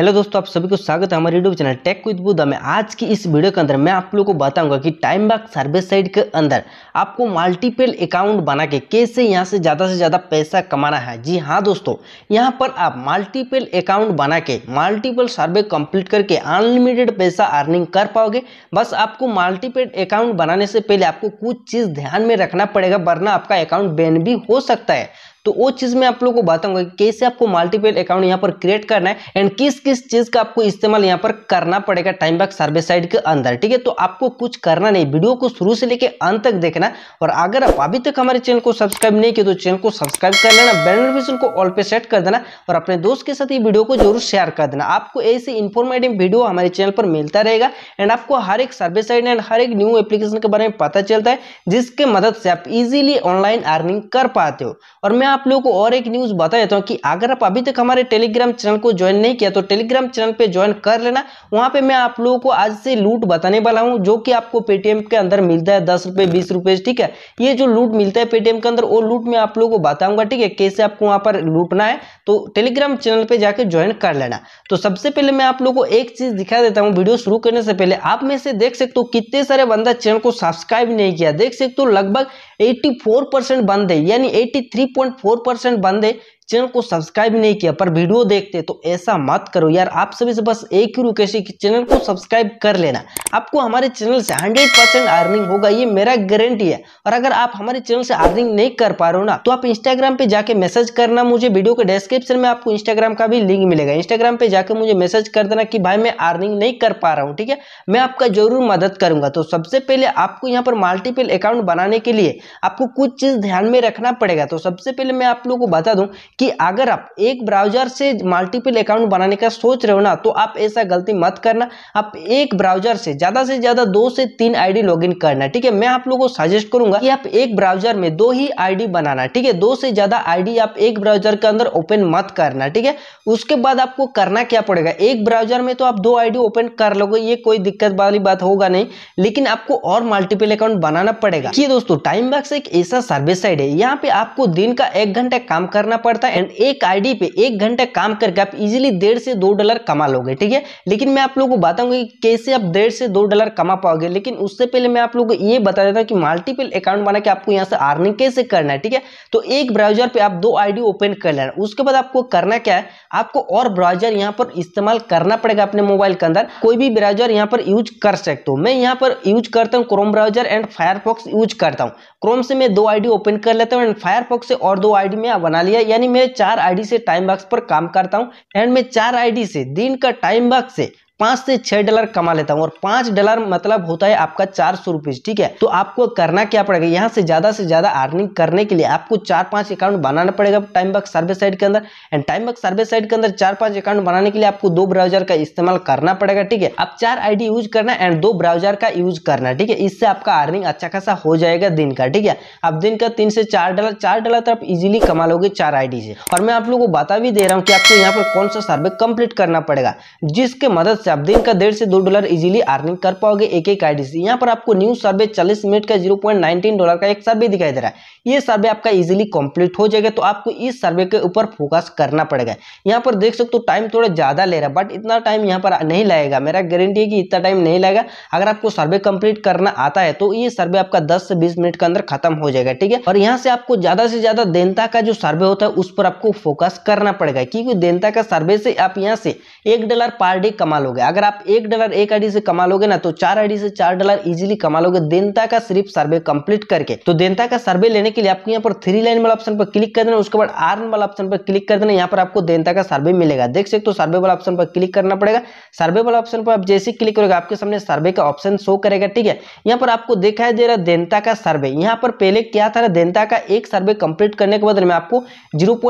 hello दोस्तों आप सभी को स्वागत है हमारे YouTube channel tech with Buddha में आज की इस वीडियो के अंदर मैं आप लोगों को बताऊंगा कि टाइम बाग सर्विस साइड के अंदर आपको मल्टीपल अकाउंट बना के कैसे यहां से ज़्यादा से ज़्यादा पैसा कमाना है जी हाँ दोस्तों यहां पर आप मल्टीपल अकाउंट बना के मल्टीपल सर्वे कंप्लीट करके अनलिमिटेड पैसा अर्निंग कर पाओगे बस आपको मल्टीपल अकाउंट बनाने से पहले आपको कुछ चीज़ ध्यान में रखना पड़ेगा वरना आपका अकाउंट बैन भी हो सकता है तो वो चीज़ मैं आप लोग को बताऊंगा कैसे आपको मल्टीपल अकाउंट यहाँ पर क्रिएट करना है एंड किस किस चीज़ का आपको इस्तेमाल यहाँ पर करना पड़ेगा टाइम बैक सर्विस साइड के अंदर ठीक है तो आपको कुछ करना नहीं वीडियो को शुरू से लेकर अंत तक देखना और अगर आप अभी तक हमारे चैनल को सब्सक्राइब नहीं किया तो चैनल को सब्सक्राइब कर लेना बेल नोटिफिकेशन को ऑल पे सेट कर देना और अपने दोस्त के साथ ये वीडियो को जरूर शेयर कर देना आपको ऐसे इन्फॉर्मेटिव वीडियो हमारे चैनल पर मिलता रहेगा एंड आपको हर एक सर्विस साइड एंड हर एक न्यू एप्लीकेशन के बारे में पता चलता है जिसके मदद से आप इजीली ऑनलाइन अर्निंग कर पाते हो और मैं आप लोगों को और एक न्यूज़ बता देता हूँ कि अगर आप अभी तक हमारे टेलीग्राम चैनल को ज्वाइन नहीं किया तो टेलीग्राम चैनल पे ज्वाइन कर लेना वहां पे मैं आप लोगों को आज से लूट बताने वाला हूँ जो कि आपको पेटीएम के अंदर मिलता है दस रुपए बीस रुपए ठीक है ये जो लूट मिलता है पेटीएम के अंदर वो लूट मैं आप लोगों को बताऊंगा ठीक है कैसे आपको वहां पर लूटना है तो टेलीग्राम चैनल पर जाकर ज्वाइन कर लेना तो सबसे पहले मैं आप लोग को एक चीज़ दिखा देता हूँ वीडियो शुरू करने से पहले आप में से देख सकते हो कितने सारे बंदा चैनल को सब्सक्राइब नहीं किया देख सकते हो लगभग 84 परसेंट बंद है यानी 83.4 परसेंट बंद है चैनल को सब्सक्राइब नहीं किया पर वीडियो देखते तो ऐसा मत करो यार आप सभी से बस एक ही रुकेश है कि चैनल को सब्सक्राइब कर लेना आपको हमारे चैनल से 100 परसेंट अर्निंग होगा ये मेरा गारंटी है और अगर आप हमारे चैनल से अर्निंग नहीं कर पा रहे हो ना तो आप इंस्टाग्राम पे जाके मैसेज करना मुझे वीडियो के डिस्क्रिप्शन में आपको इंस्टाग्राम का भी लिंक मिलेगा इंस्टाग्राम पे जाकर मुझे मैसेज कर देना कि भाई मैं अर्निंग नहीं कर पा रहा हूँ ठीक है मैं आपका जरूर मदद करूंगा तो सबसे पहले आपको यहाँ पर मल्टीपल अकाउंट बनाने के लिए आपको कुछ चीज ध्यान में रखना पड़ेगा तो सबसे पहले मैं आप लोग को बता दूँ कि अगर आप एक ब्राउजर से मल्टीपल अकाउंट बनाने का सोच रहे हो ना तो आप ऐसा गलती मत करना आप एक ब्राउजर से ज़्यादा से ज़्यादा दो से तीन आईडी लॉगिन करना ठीक है मैं आप लोगों को सजेस्ट करूंगा कि आप एक ब्राउजर में दो ही आईडी बनाना ठीक है दो से ज़्यादा आईडी आप एक ब्राउजर के अंदर ओपन मत करना ठीक है उसके बाद आपको करना क्या पड़ेगा एक ब्राउजर में तो आप दो आईडी ओपन कर लोगे ये कोई दिक्कत वाली बात होगा नहीं लेकिन आपको और मल्टीपल अकाउंट बनाना पड़ेगा ये दोस्तों टाइम बॉक्स एक ऐसा सर्विस साइड है यहाँ पे आपको दिन का एक घंटा काम करना पड़ता है एंड एक आईडी पे एक घंटा काम करके आप इजीली डेढ़ से दो डॉलर कमा लोगे ठीक है लेकिन मैं आप लोगों को बताऊंगा कि कैसे आप डेढ़ से दो डॉलर कमा पाओगे लेकिन उससे पहले मैं आप लोगों को ये बता देता हूँ कि मल्टीपल अकाउंट बना के आपको यहाँ से अर्निंग कैसे करना है ठीक है तो एक ब्राउजर पर आप दो आई ओपन कर लेना उसके बाद आपको करना क्या है आपको और ब्राउजर यहाँ पर इस्तेमाल करना पड़ेगा अपने मोबाइल के अंदर कोई भी ब्राउजर यहाँ पर यूज कर सकते हो मैं यहाँ पर यूज करता हूँ Chrome browser and Firefox use करता हूँ क्रोम से मैं दो आई ओपन कर लेता हूँ एंड फायरफॉक्स से और दो आईडी मैं बना लिया यानी में चार आईडी से टाइम बॉक्स पर काम करता हूं एंड मैं चार आईडी से दिन का टाइम बॉक्स से पांच से छह डॉलर कमा लेता हूँ और पांच डॉलर मतलब होता है आपका चार सौ रुपीज़ ठीक है तो आपको करना क्या पड़ेगा यहाँ से ज़्यादा से ज़्यादा अर्निंग करने के लिए आपको चार पांच अकाउंट बनाना पड़ेगा टाइम बक सर्वे साइड के अंदर and TimeBucks survey site के अंदर चार पांच अकाउंट बनाने के लिए आपको दो ब्राउजर का इस्तेमाल करना पड़ेगा ठीक है आप चार आईडी यूज करना एंड दो ब्राउजर का यूज करना ठीक है इससे आपका अर्निंग अच्छा खासा हो जाएगा दिन का ठीक है आप दिन का तीन से चार डॉलर चार डॉलर तो आप इजिली कमा लोगे चार आईडी से और मैं आप लोगों को बता भी दे रहा हूँ कि आपको यहाँ पर कौन सा सर्वे कंप्लीट करना पड़ेगा जिसके मदद से से आप दिन का डेढ़ से दो डॉलर इजीली अर्निंग कर पाओगे एक एक आईडी से यहाँ पर आपको न्यू सर्वे चालीस मिनट का जीरो पॉइंट नाइनटीन डॉलर का एक सर्वे दिखाई दे रहा है ये सर्वे आपका इजीली कंप्लीट हो जाएगा तो आपको इस सर्वे के ऊपर फोकस करना पड़ेगा यहाँ पर देख सकते हो टाइम थोड़ा ज़्यादा ले रहा है बट इतना टाइम यहाँ पर नहीं लगेगा मेरा गारंटी है कि इतना टाइम नहीं लगेगा अगर आपको सर्वे कंप्लीट करना आता है तो ये सर्वे आपका दस से बीस मिनट के अंदर खत्म हो जाएगा ठीक है और यहाँ से आपको ज़्यादा से ज़्यादा देनता का जो सर्वे होता है उस पर आपको फोकस करना पड़ेगा क्योंकि देनता का सर्वे से आप यहाँ से एक डॉलर पर डे कमा लोगे है अगर आप एक डॉलर एक आईडी से कमा लोगे ना तो चार आईडी से चार डॉलर इजिली कमा लोगे देनता का सिर्फ सर्वे कंप्लीट करके तो देनता का सर्वे लेने के लिए आपको यहाँ पर थ्री लाइन वाला ऑप्शन पर क्लिक कर देना उसके बाद आर्न वाला ऑप्शन पर क्लिक कर देना यहाँ पर आपको देनता का सर्वे मिलेगा देख सकते हो सर्वे वाला ऑप्शन पर क्लिक करना पड़ेगा सर्वे वाला ऑप्शन पर आप जैसे क्लिक करोगे आपके सामने सर्वे का ऑप्शन शो करेगा ठीक है यहाँ पर आपको दिखाई दे रहा देनता का सर्वे यहाँ पर पहले क्या था देनता का एक सर्वे कंप्लीट करने के बाद में आपको जीरो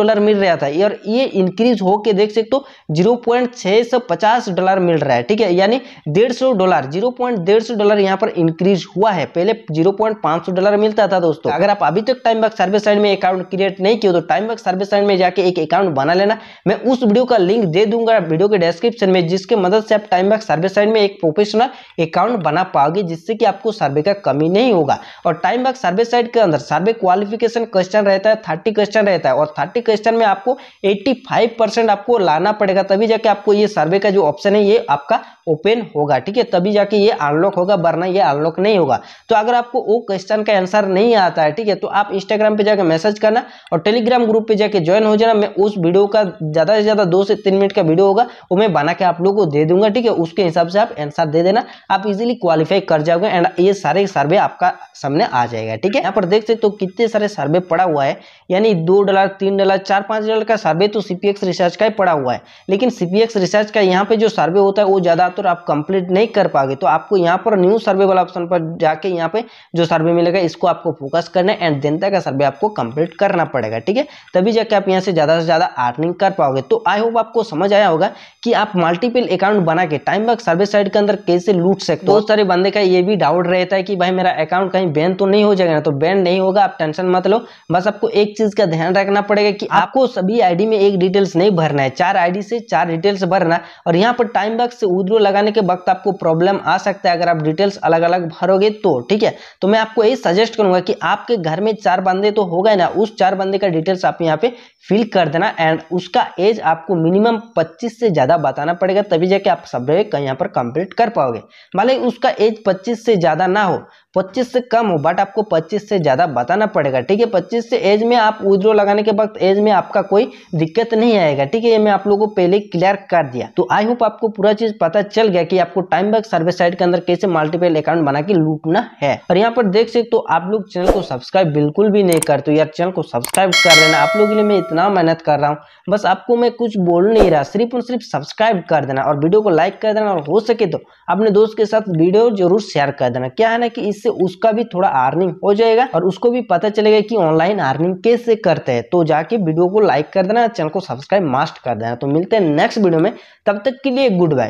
डॉलर मिल रहा था और ये इंक्रीज होकर देख सकते हो जीरो पॉइंट छह सौ पचास पचास डॉलर मिल रहा है ठीक है यानी डेढ़ सौ डॉलर जीरो पॉइंट डेढ़ सौ डॉलर यहाँ पर इंक्रीज हुआ है पहले जीरो पॉइंट पांच सौ डॉलर मिलता था दोस्तों अगर आप अभी तक टाइम बैक सर्विस साइड में अकाउंट क्रिएट नहीं किया तो टाइम बैक सर्विस साइड में जाके एक अकाउंट बना लेना मैं उस वीडियो का लिंक दे दूंगा वीडियो के डिस्क्रिप्शन में जिसके मदद से आप टाइम बैक सर्विस साइड में एक प्रोफेशनल अकाउंट बना पाओगे जिससे कि आपको सर्वे का कमी नहीं होगा और टाइम बैक सर्विस साइड के अंदर सर्वे क्वालिफिकेशन क्वेश्चन रहता है थर्टी क्वेश्चन रहता है और थर्टी क्वेश्चन में आपको एट्टी आपको लाना पड़ेगा तभी जाके आपको ये सर्वे का जो जो ऑप्शन है ये आपका ओपन होगा ठीक है तभी जाके ये अनलॉक होगा वरना ये अनलॉक नहीं होगा तो अगर आपको वो क्वेश्चन का आंसर नहीं आता है ठीक है तो आप इंस्टाग्राम पे जाकर मैसेज करना और टेलीग्राम ग्रुप पे जाके ज्वाइन हो जाना मैं उस वीडियो का ज़्यादा से ज़्यादा दो से तीन मिनट का वीडियो होगा वो मैं बना के आप लोग को दे दूंगा ठीक है उसके हिसाब से आप आंसर दे देना आप इजिली क्वालिफाई कर जाओगे एंड ये सारे सर्वे आपका सामने आ जाएगा ठीक है यहाँ पर देख सकते हो कितने सारे सर्वे पड़ा हुआ है यानी दो डॉलर तीन डॉलर चार पाँच डॉलर का सर्वे तो सीपीएक्स रिसर्च का ही पड़ा हुआ है लेकिन सीपीएक्स रिसर्च का यहाँ पे जो सर्वे होता है वो ज़्यादातर आप कंप्लीट नहीं कर पाओगे तो आपको यहाँ पर न्यू सर्वे वाला ऑप्शन पर जाके यहाँ पे जो सर्वे मिलेगा इसको आपको फोकस करना है एंड दिन तक का सर्वे आपको कंप्लीट करना पड़ेगा ठीक है तभी जाके आप यहाँ से ज़्यादा से ज़्यादा अर्निंग कर पाओगे तो आई होप आपको समझ आया होगा कि आप मल्टीपल अकाउंट बना के टाइम वर्क सर्वे साइड के अंदर कैसे लूट सकते हो बहुत सारे बंदे का ये भी डाउट रहता है कि भाई मेरा अकाउंट कहीं बैन तो नहीं हो जाएगा ना तो बैन नहीं होगा आप टेंशन मत लो बस आपको एक चीज़ का ध्यान रखना पड़ेगा कि आपको सभी आईडी में एक डिटेल्स नहीं भरना है चार आईडी से चार डिटेल्स भरना और यहाँ पर टाइम बैग से उद्रो लगाने के वक्त आपको प्रॉब्लम आ सकता है अगर आप डिटेल्स अलग अलग भरोगे तो ठीक है तो मैं आपको यही सजेस्ट करूंगा कि आपके घर में चार बंदे तो हो गए ना उस चार बंदे का डिटेल्स आप यहाँ पे फिल कर देना एंड उसका एज आपको मिनिमम पच्चीस से ज़्यादा बताना पड़ेगा तभी जाके आप सब यहाँ पर कंप्लीट कर पाओगे भले उसका एज पच्चीस से ज़्यादा ना हो पच्चीस से कम हो बट आपको पच्चीस से ज़्यादा बताना पड़ेगा ठीक है पच्चीस से एज में आप विद्रो लगाने के वक्त एज में आपका कोई दिक्कत नहीं आएगा ठीक है ये मैं आप लोगों को पहले क्लियर कर दिया तो आई होप आपको पूरा चीज़ पता चल गया कि आपको टाइम बैक सर्विस साइट के अंदर कैसे मल्टीपल अकाउंट बना के लूटना है और यहाँ पर देख सकते हो तो आप लोग चैनल को सब्सक्राइब बिल्कुल भी नहीं करते यार चैनल को सब्सक्राइब कर लेना आप लोगों के लिए मैं इतना मेहनत कर रहा हूँ बस आपको मैं कुछ बोल नहीं रहा सिर्फ और सिर्फ सब्सक्राइब कर देना और वीडियो को लाइक कर देना और हो सके तो अपने दोस्त के साथ वीडियो जरूर शेयर कर देना क्या है ना कि इस जिससे उसका भी थोड़ा अर्निंग हो जाएगा और उसको भी पता चलेगा कि ऑनलाइन अर्निंग कैसे करते हैं तो जाके वीडियो को लाइक कर देना चैनल को सब्सक्राइब मास्ट कर देना तो मिलते हैं नेक्स्ट वीडियो में तब तक के लिए गुड बाय